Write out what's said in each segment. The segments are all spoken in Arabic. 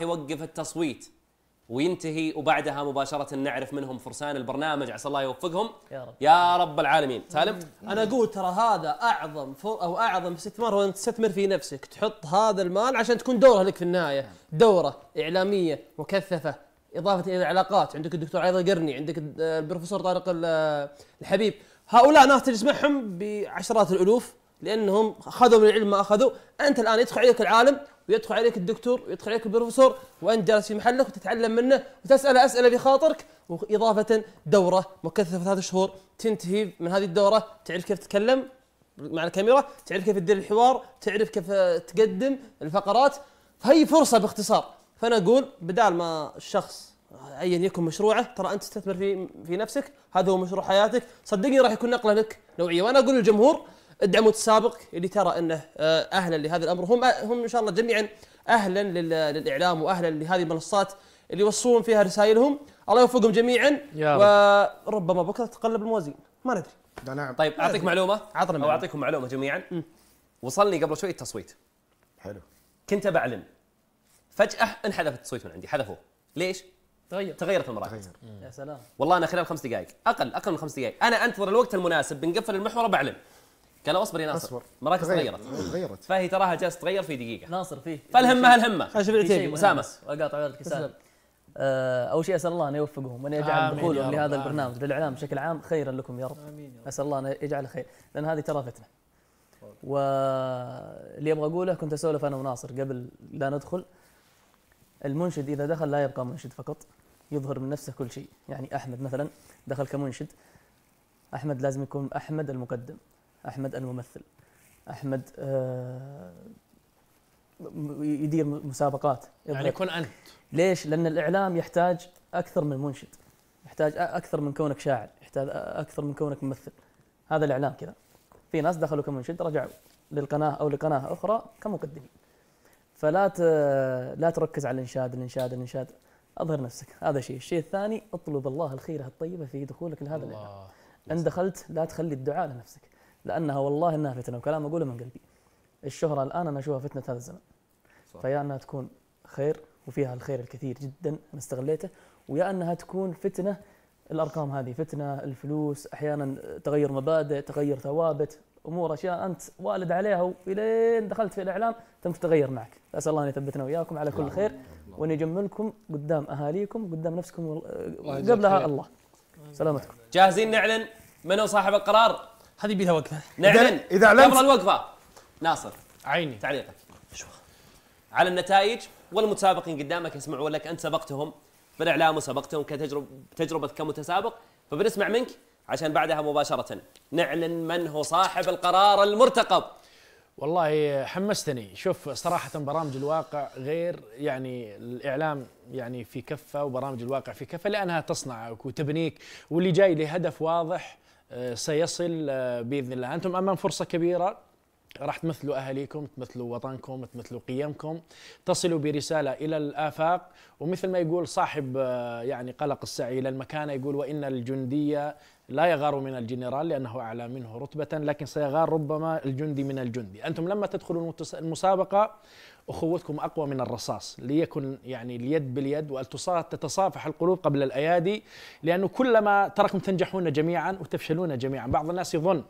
يوقف التصويت وينتهي وبعدها مباشرة نعرف منهم فرسان البرنامج عسى الله يوفقهم يا رب, يا رب العالمين سالم أنا أقول ترى هذا أعظم أو أعظم استثمار هو أن تستثمر في نفسك تحط هذا المال عشان تكون دورة لك في النهاية دورة إعلامية مكثفة إضافة إلى العلاقات عندك الدكتور عايض القرني عندك آه، البروفيسور طارق آه، الحبيب هؤلاء ناس تجمعهم بعشرات الألوف لأنهم أخذوا من العلم ما أخذوا أنت الآن يدخل عليك العالم ويدخل عليك الدكتور ويدخل عليك البروفيسور وانت جالس في محلك وتتعلم منه وتساله اسئله بخاطرك واضافه دوره مكثفه ثلاث شهور تنتهي من هذه الدوره تعرف كيف تتكلم مع الكاميرا تعرف كيف تدير الحوار تعرف كيف تقدم الفقرات فهي فرصه باختصار فانا اقول بدال ما الشخص ايا يكن مشروعه ترى انت تستثمر في في نفسك هذا هو مشروع حياتك صدقني راح يكون نقله لك نوعيه وانا اقول للجمهور ادعموا السابق اللي ترى انه آه، اهلا لهذا الامر هم هم ان شاء الله جميعا اهلا للاعلام واهلا لهذه المنصات اللي يوصلون فيها رسائلهم الله يوفقهم جميعا يا رب. وربما بكره تتقلب الموازين ما ندري نعم طيب اعطيك معلومه عطنا او اعطيكم معلومه جميعا وصلني قبل شوي التصويت حلو كنت بعلن فجاه انحذف التصويت من عندي حذفوه ليش؟ تغير تغيرت المراكز تغير. يا سلام والله انا خلال خمس دقائق اقل اقل من خمس دقائق انا انتظر الوقت المناسب بنقفل المحور بعلن قالوا اصبر يا ناصر اصبر مراكز تغيرت تغيرت فهي تراها جالسه تغير في دقيقه ناصر فيه فالهمه الهمه خلينا العتيبي اسامه اقاطع ولدك اول شيء اسال الله ان يوفقهم وان يجعل دخولهم لهذا البرنامج للاعلام بشكل عام خيرا لكم يا رب اسال الله ان يجعله خير لان هذه ترى فتنه واللي ابغى اقوله كنت اسولف انا وناصر قبل لا ندخل المنشد اذا دخل لا يبقى منشد فقط يظهر من نفسه كل شيء يعني احمد مثلا دخل كمنشد احمد لازم يكون احمد المقدم احمد الممثل احمد آه يدير مسابقات يعني كن انت ليش؟ لان الاعلام يحتاج اكثر من منشد يحتاج اكثر من كونك شاعر يحتاج اكثر من كونك ممثل هذا الاعلام كذا في ناس دخلوا كمنشد رجعوا للقناه او لقناه اخرى كمقدمين فلا لا تركز على الانشاد الانشاد الانشاد اظهر نفسك هذا شيء الشيء الثاني اطلب الله الخيره الطيبه في دخولك لهذا الاعلام ان دخلت لا تخلي الدعاء لنفسك لانها والله انها فتنه وكلام اقوله من قلبي الشهره الان انا اشوفها فتنه هذا الزمن فيا انها تكون خير وفيها الخير الكثير جدا انا استغليته ويا انها تكون فتنه الارقام هذه فتنه الفلوس احيانا تغير مبادئ تغير ثوابت امور اشياء انت والد عليها والين دخلت في الاعلام تم تتغير معك اسال الله ان يثبتنا واياكم على كل خير وان يجملكم قدام اهاليكم قدام نفسكم قبلها الله سلامتكم جاهزين نعلن من هو صاحب القرار هذه بيها وقفه نعلن اذا اعلنت قبل الوقفه ناصر عيني تعليقك شو على النتائج والمتسابقين قدامك يسمعون لك انت سبقتهم بالاعلام وسبقتهم كتجربه تجربه كمتسابق فبنسمع منك عشان بعدها مباشره نعلن من هو صاحب القرار المرتقب والله حمستني شوف صراحة برامج الواقع غير يعني الإعلام يعني في كفة وبرامج الواقع في كفة لأنها تصنعك وتبنيك واللي جاي لهدف واضح سيصل آه، باذن الله انتم امام فرصه كبيره راح تمثلوا اهاليكم تمثلوا وطنكم تمثلوا قيمكم تصلوا برساله الى الافاق ومثل ما يقول صاحب آه، يعني قلق السعي الى المكانه يقول وان الجنديه لا يغار من الجنرال لأنه أعلى منه رتبة لكن سيغار ربما الجندي من الجندي أنتم لما تدخلوا المسابقة أخوتكم أقوى من الرصاص ليكن يعني اليد باليد وتتصافح القلوب قبل الأيادي لأنه كلما تركم تنجحون جميعا وتفشلون جميعا بعض الناس يظن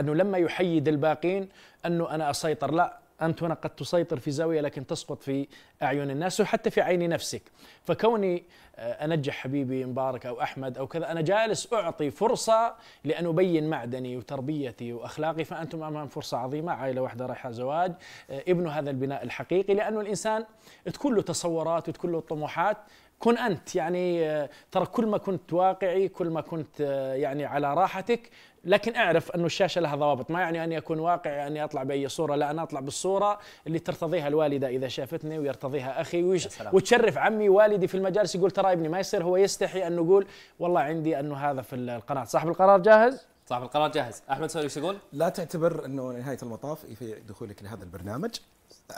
أنه لما يحيد الباقين أنه أنا أسيطر لا أنت هنا قد تسيطر في زاوية لكن تسقط في أعين الناس وحتى في عين نفسك فكوني آه، أنجح حبيبي مبارك أو أحمد أو كذا أنا جالس أعطي فرصة لأن أبين معدني وتربيتي وأخلاقي فأنتم أمام فرصة عظيمة عائلة واحدة رايحة زواج آه، ابن هذا البناء الحقيقي لأنه الإنسان تكون له تصورات وتكون له طموحات كن انت يعني آه، ترى كل ما كنت واقعي كل ما كنت يعني على راحتك لكن اعرف انه الشاشه لها ضوابط ما يعني اني اكون واقعي اني اطلع باي صوره لا انا اطلع بالصوره اللي ترتضيها الوالده اذا شافتني ويرتضيها اخي ويش وتشرف عمي والدي في المجالس يقول ترى ابني ما يصير هو يستحي انه يقول والله عندي انه هذا في القناه صاحب القرار جاهز صاحب القرار جاهز احمد سوري يقول لا تعتبر انه نهايه المطاف في دخولك لهذا البرنامج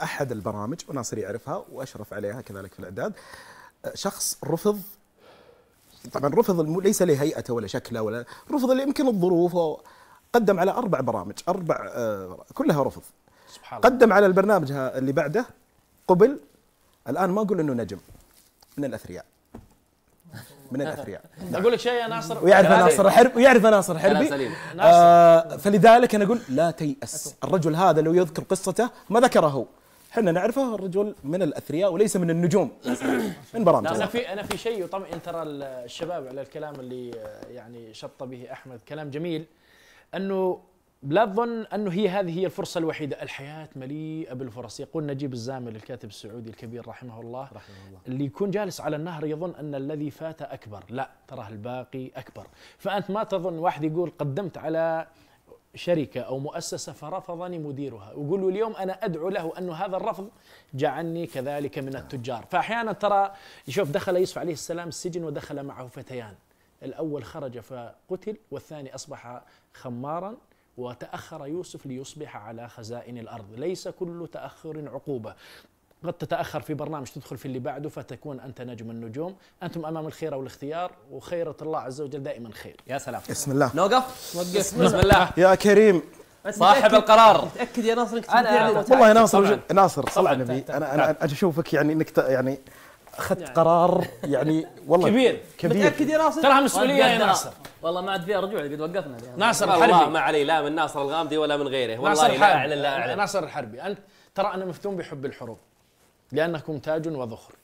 احد البرامج وناصر يعرفها واشرف عليها كذلك في الاعداد شخص رفض طبعا رفض ليس لهيئته ولا شكله ولا رفض يمكن الظروف قدم على اربع برامج اربع آه، كلها رفض سبحان الله قدم على البرنامج اللي بعده قبل الان ما اقول انه نجم من الاثرياء من الاثرياء اقول لك شيء يا ناصر ويعرف ناصر حرب ويعرف ناصر حربي آه فلذلك انا اقول لا تيأس الرجل هذا لو يذكر قصته ما ذكره احنا نعرفه الرجل من الاثرياء وليس من النجوم من برامج انا في انا في شيء يطمئن ترى الشباب على الكلام اللي آه، يعني شط به احمد كلام جميل انه لا تظن انه هي هذه هي الفرصه الوحيده، الحياه مليئه بالفرص، يقول نجيب الزامل الكاتب السعودي الكبير رحمه الله رحمه الله اللي يكون جالس على النهر يظن ان الذي فات اكبر، لا تراه الباقي اكبر، فانت ما تظن واحد يقول قدمت على شركة أو مؤسسة فرفضني مديرها ويقول اليوم أنا أدعو له أن هذا الرفض جعلني كذلك من التجار فأحيانا ترى يشوف دخل يوسف عليه السلام السجن ودخل معه فتيان الأول خرج فقتل والثاني أصبح خمارا وتأخر يوسف ليصبح على خزائن الأرض ليس كل تأخر عقوبة قد تتاخر في برنامج تدخل في اللي بعده فتكون انت نجم النجوم انتم امام الخيره والاختيار وخيره الله عز وجل دائما خير يا سلام بسم الله نوقف وقف بسم, بسم الله يا كريم صاحب القرار متاكد يا ناصر انك انا يعني والله يا ناصر طبعاً. ناصر صل على النبي انا انا اشوفك يعني انك يعني اخذت يعني. قرار يعني والله كبير كبير متاكد يا ناصر ترى مسؤوليه يا ناصر والله ما عاد فيها رجوع قد وقفنا يعني. ناصر الحربي والله ما علي لا من ناصر الغامدي ولا من غيره والله لا اعلن لا اعلن ناصر الحربي انت ترى انا مفتون بحب الحروب لأنكم تاج وذخر